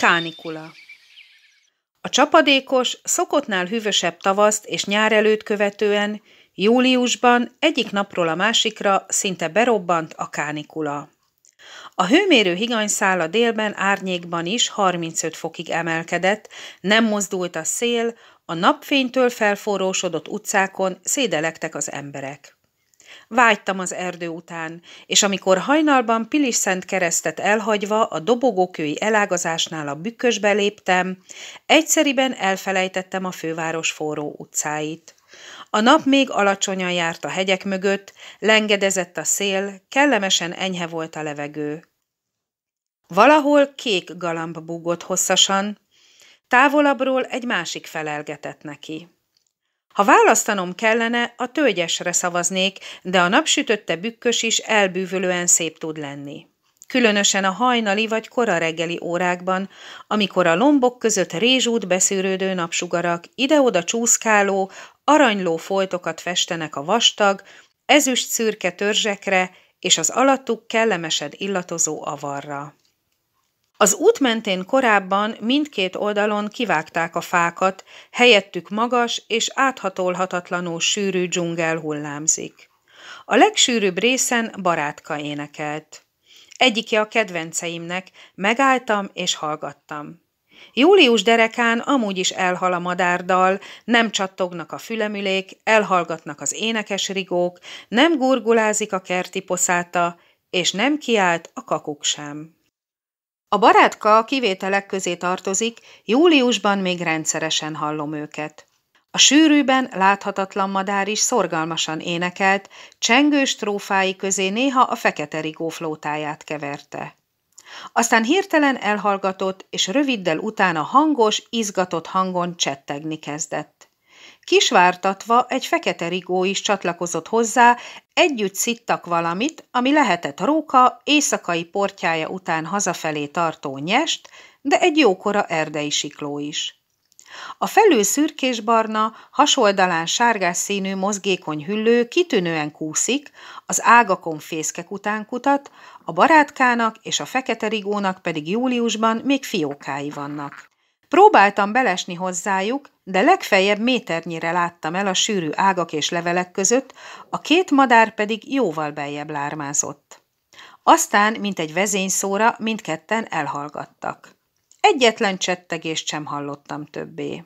Kánikula A csapadékos, szokottnál hűvösebb tavaszt és nyár előtt követően júliusban egyik napról a másikra szinte berobbant a kánikula. A hőmérő higanyszál a délben árnyékban is 35 fokig emelkedett, nem mozdult a szél, a napfénytől felforrósodott utcákon szédelektek az emberek. Vágytam az erdő után, és amikor hajnalban Pilis Szent keresztet elhagyva a dobogókői elágazásnál a bükkösbe léptem, egyszeriben elfelejtettem a főváros forró utcáit. A nap még alacsonyan járt a hegyek mögött, lengedezett a szél, kellemesen enyhe volt a levegő. Valahol kék galamb búgott hosszasan, távolabbról egy másik felelgetett neki. Ha választanom kellene, a tölgyesre szavaznék, de a napsütötte bükkös is elbűvölően szép tud lenni. Különösen a hajnali vagy kora reggeli órákban, amikor a lombok között rézsút beszűrődő napsugarak ide-oda csúszkáló, aranyló foltokat festenek a vastag, ezüst szürke törzsekre és az alattuk kellemesed illatozó avarra. Az út mentén korábban mindkét oldalon kivágták a fákat, helyettük magas és áthatolhatatlanul sűrű dzsungel hullámzik. A legsűrűbb részen barátka énekelt. Egyike a kedvenceimnek, megálltam és hallgattam. Július derekán amúgy is elhal a madárdal, nem csattognak a fülemülék, elhallgatnak az énekes rigók, nem gurgulázik a kerti poszáta, és nem kiált a kakuk sem. A barátka a kivételek közé tartozik, júliusban még rendszeresen hallom őket. A sűrűben láthatatlan madár is szorgalmasan énekelt, csengős trófái közé néha a fekete rigó flótáját keverte. Aztán hirtelen elhallgatott, és röviddel utána hangos, izgatott hangon csettegni kezdett. Kisvártatva egy fekete rigó is csatlakozott hozzá, együtt szittak valamit, ami lehetett róka, éjszakai portyája után hazafelé tartó nyest, de egy jókora erdei sikló is. A felő szürkésbarna, hasoldalán sárgás színű mozgékony hüllő kitűnően kúszik, az ágakon fészkek után kutat, a barátkának és a fekete rigónak pedig júliusban még fiókái vannak. Próbáltam belesni hozzájuk, de legfeljebb méternyire láttam el a sűrű ágak és levelek között, a két madár pedig jóval beljebb lármázott. Aztán, mint egy vezényszóra, mindketten elhallgattak. Egyetlen csettegést sem hallottam többé.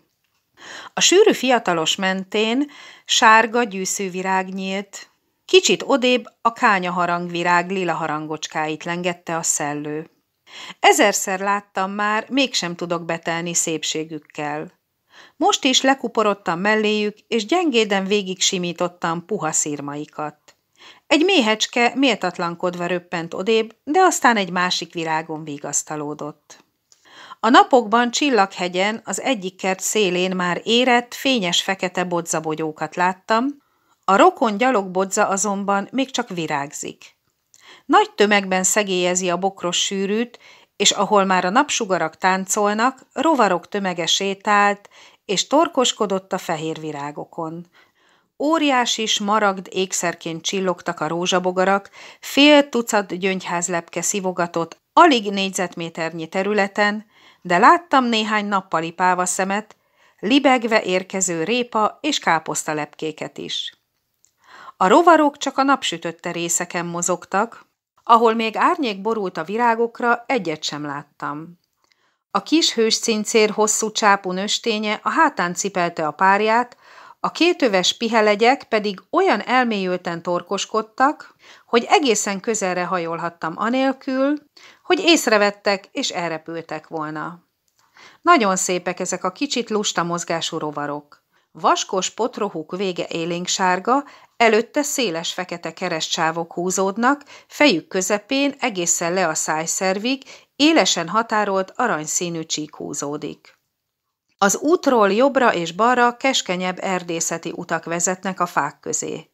A sűrű fiatalos mentén sárga virág nyílt, kicsit odébb a kánya harangvirág lila harangocskáit lengette a szellő. Ezerszer láttam már, mégsem tudok betelni szépségükkel. Most is lekuporodtam melléjük, és gyengéden végig simítottam puha szírmaikat. Egy méhecske méltatlankodva röppent odébb, de aztán egy másik virágon vigasztalódott. A napokban Csillaghegyen az egyik kert szélén már érett, fényes fekete bodzabogyókat láttam, a rokon gyalogbodza azonban még csak virágzik. Nagy tömegben szegélyezi a bokros sűrűt, és ahol már a napsugarak táncolnak, rovarok tömege sétált, és torkoskodott a fehér virágokon. Óriási maragd ékszerként csillogtak a rózsabogarak, fél tucat gyöngyházlepke szivogatott alig négyzetméternyi területen, de láttam néhány nappali pávaszemet, libegve érkező répa és káposztalepkéket is. A rovarok csak a napsütötte részeken mozogtak, ahol még árnyék borult a virágokra, egyet sem láttam. A kis hős cincér hosszú csápú nösténye a hátán cipelte a párját, a kétöves pihelegyek pedig olyan elmélyülten torkoskodtak, hogy egészen közelre hajolhattam anélkül, hogy észrevettek és elrepültek volna. Nagyon szépek ezek a kicsit lusta mozgású rovarok. Vaskos potrohuk vége élénk sárga, Előtte széles fekete keresztsávok húzódnak, fejük közepén egészen le a szájszervig élesen határolt aranyszínű csík húzódik. Az útról jobbra és balra keskenyebb erdészeti utak vezetnek a fák közé.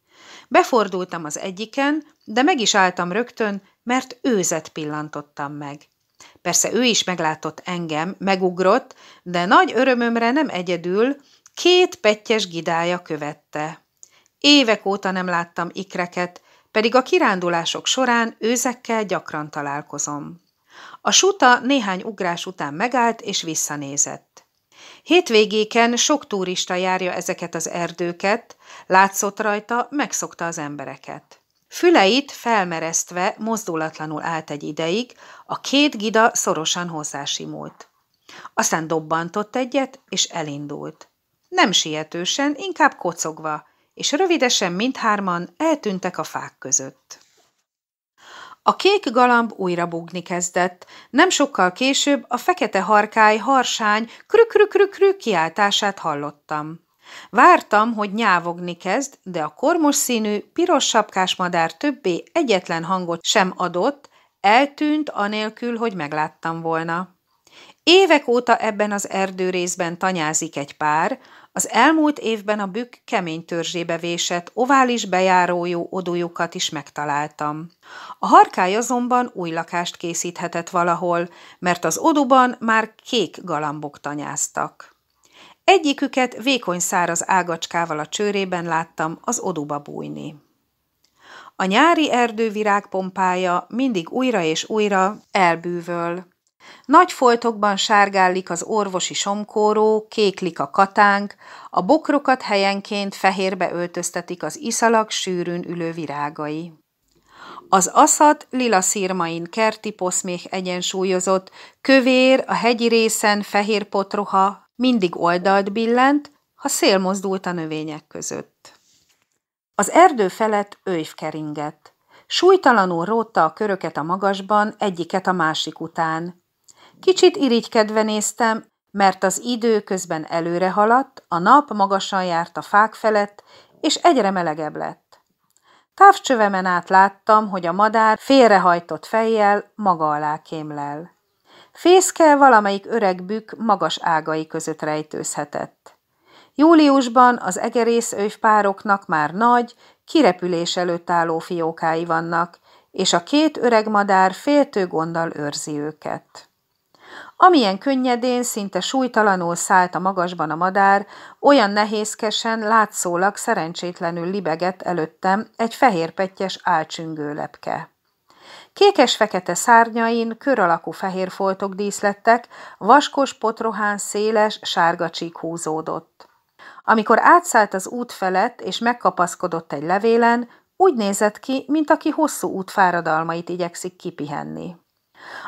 Befordultam az egyiken, de meg is álltam rögtön, mert őzet pillantottam meg. Persze ő is meglátott engem, megugrott, de nagy örömömre nem egyedül, két pettyes gidája követte. Évek óta nem láttam ikreket, pedig a kirándulások során őzekkel gyakran találkozom. A suta néhány ugrás után megállt és visszanézett. Hétvégéken sok turista járja ezeket az erdőket, látszott rajta, megszokta az embereket. Füleit felmeresztve mozdulatlanul állt egy ideig, a két gida szorosan hozzásimult. Aztán dobbantott egyet, és elindult. Nem sietősen, inkább kocogva, és rövidesen mindhárman eltűntek a fák között. A kék galamb újra bugni kezdett. Nem sokkal később a fekete harkály harsány krükrükrükrü kiáltását hallottam. Vártam, hogy nyávogni kezd, de a kormos színű, piros sapkás madár többé egyetlen hangot sem adott, eltűnt anélkül, hogy megláttam volna. Évek óta ebben az erdőrészben tanyázik egy pár, az elmúlt évben a bükk kemény törzsébe vésett, ovális bejárójú odójukat is megtaláltam. A harkály azonban új lakást készíthetett valahol, mert az oduban már kék galambok tanyáztak. Egyiküket vékony száraz ágacskával a csőrében láttam az oduba bújni. A nyári erdővirág pompája mindig újra és újra elbűvöl. Nagy foltokban sárgállik az orvosi somkóró, kéklik a katánk, a bokrokat helyenként fehérbe öltöztetik az iszalak sűrűn ülő virágai. Az aszat lila szírmain kerti poszmék egyensúlyozott, kövér, a hegyi részen fehér potroha, mindig oldalt billent, ha szél mozdult a növények között. Az erdő felett őjv keringett. Súlytalanul rótta a köröket a magasban, egyiket a másik után. Kicsit irigykedve néztem, mert az idő közben előre haladt, a nap magasan járt a fák felett, és egyre melegebb lett. Távcsövemen át láttam, hogy a madár félrehajtott fejjel maga alá kémlel. Fészke valamelyik öreg bükk magas ágai között rejtőzhetett. Júliusban az egerész pároknak már nagy, kirepülés előtt álló fiókái vannak, és a két öreg madár féltő gonddal őrzi őket amilyen könnyedén, szinte súlytalanul szállt a magasban a madár, olyan nehézkesen, látszólag szerencsétlenül libegett előttem egy pettyes álcsüngő lepke. Kékes-fekete szárnyain kör alakú fehér foltok díszlettek, vaskos potrohán széles, sárga csík húzódott. Amikor átszállt az út felett és megkapaszkodott egy levélen, úgy nézett ki, mint aki hosszú út fáradalmait igyekszik kipihenni.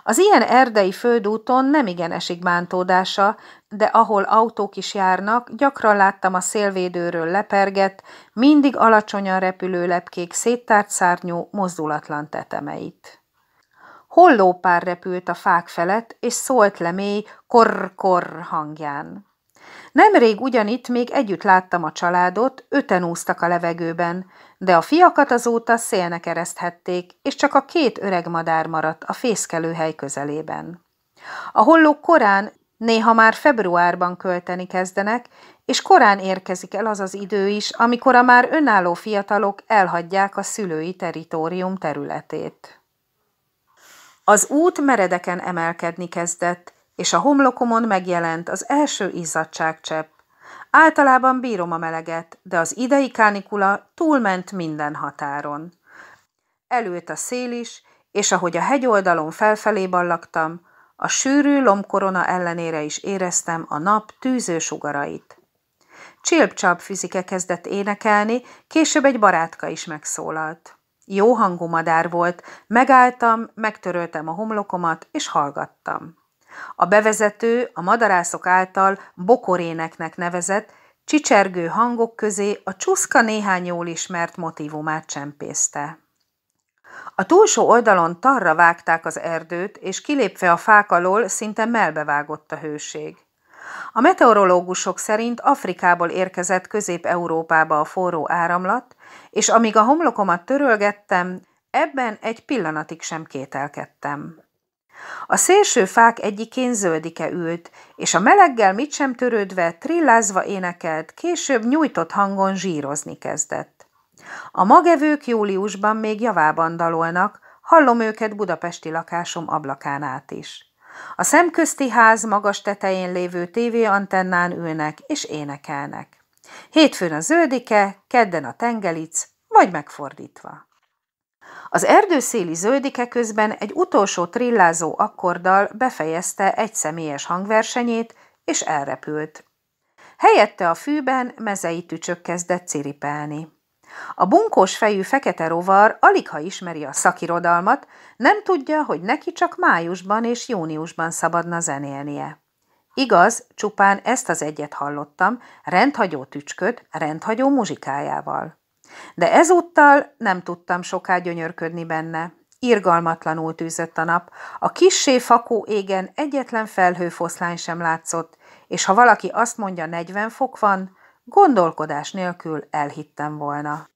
Az ilyen erdei földúton igen esik bántódása, de ahol autók is járnak, gyakran láttam a szélvédőről lepergett, mindig alacsonyan repülő lepkék széttárt szárnyú, mozdulatlan tetemeit. Hollópár repült a fák felett, és szólt le mély kor kor hangján. Nemrég ugyanitt még együtt láttam a családot, öten úsztak a levegőben, de a fiakat azóta szélnek ereszthették, és csak a két öreg madár maradt a fészkelőhely közelében. A hollók korán, néha már februárban költeni kezdenek, és korán érkezik el az az idő is, amikor a már önálló fiatalok elhagyják a szülői teritorium területét. Az út meredeken emelkedni kezdett, és a homlokomon megjelent az első izzadságcsepp. Általában bírom a meleget, de az idei kánikula túlment minden határon. Előtt a szél is, és ahogy a hegyoldalon felfelé ballaktam, a sűrű lomkorona ellenére is éreztem a nap tűző sugarait. Csilpcsap fizike kezdett énekelni, később egy barátka is megszólalt. Jó hangú madár volt, megálltam, megtöröltem a homlokomat, és hallgattam. A bevezető a madarászok által bokoréneknek nevezett, csicsergő hangok közé a csúszka néhány jól ismert motivumát csempészte. A túlsó oldalon tarra vágták az erdőt, és kilépve a fák alól szinte melbevágott a hőség. A meteorológusok szerint Afrikából érkezett Közép-Európába a forró áramlat, és amíg a homlokomat törölgettem, ebben egy pillanatig sem kételkedtem. A szélső fák egyikén zöldike ült, és a meleggel mit sem törődve, trillázva énekelt, később nyújtott hangon zsírozni kezdett. A magevők júliusban még javában dalolnak, hallom őket budapesti lakásom ablakán át is. A szemközti ház magas tetején lévő tévéantennán ülnek és énekelnek. Hétfőn a zöldike, kedden a tengelic, vagy megfordítva. Az erdőszéli zöldike közben egy utolsó trillázó akkorddal befejezte egy személyes hangversenyét, és elrepült. Helyette a fűben mezei tücsök kezdett ciripelni. A bunkós fejű fekete rovar alig ha ismeri a szakirodalmat, nem tudja, hogy neki csak májusban és júniusban szabadna zenélnie. Igaz, csupán ezt az egyet hallottam, rendhagyó tücsköd, rendhagyó muzsikájával de ezúttal nem tudtam soká gyönyörködni benne. Irgalmatlanul tűzött a nap, a kissé fakó égen egyetlen felhőfoszlány sem látszott, és ha valaki azt mondja, 40 fok van, gondolkodás nélkül elhittem volna.